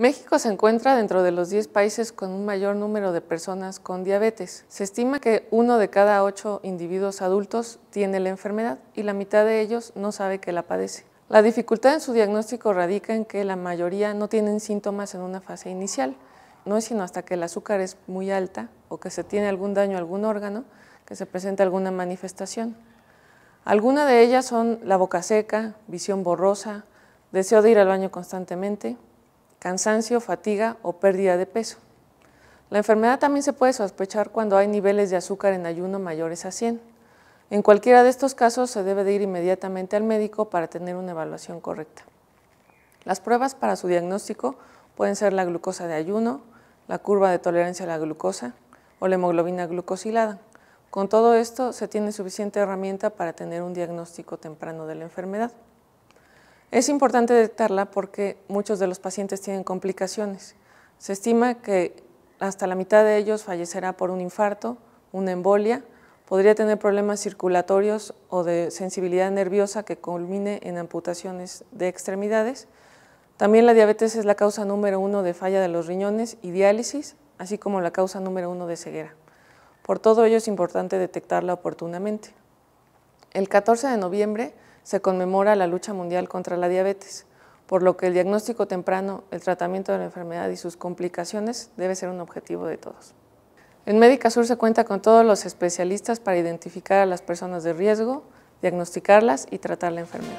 México se encuentra dentro de los 10 países con un mayor número de personas con diabetes. Se estima que uno de cada ocho individuos adultos tiene la enfermedad y la mitad de ellos no sabe que la padece. La dificultad en su diagnóstico radica en que la mayoría no tienen síntomas en una fase inicial. No es sino hasta que el azúcar es muy alta o que se tiene algún daño a algún órgano que se presenta alguna manifestación. Algunas de ellas son la boca seca, visión borrosa, deseo de ir al baño constantemente, cansancio, fatiga o pérdida de peso. La enfermedad también se puede sospechar cuando hay niveles de azúcar en ayuno mayores a 100. En cualquiera de estos casos se debe de ir inmediatamente al médico para tener una evaluación correcta. Las pruebas para su diagnóstico pueden ser la glucosa de ayuno, la curva de tolerancia a la glucosa o la hemoglobina glucosilada. Con todo esto se tiene suficiente herramienta para tener un diagnóstico temprano de la enfermedad. Es importante detectarla porque muchos de los pacientes tienen complicaciones. Se estima que hasta la mitad de ellos fallecerá por un infarto, una embolia, podría tener problemas circulatorios o de sensibilidad nerviosa que culmine en amputaciones de extremidades. También la diabetes es la causa número uno de falla de los riñones y diálisis, así como la causa número uno de ceguera. Por todo ello es importante detectarla oportunamente. El 14 de noviembre se conmemora la lucha mundial contra la diabetes, por lo que el diagnóstico temprano, el tratamiento de la enfermedad y sus complicaciones debe ser un objetivo de todos. En Médica Sur se cuenta con todos los especialistas para identificar a las personas de riesgo, diagnosticarlas y tratar la enfermedad.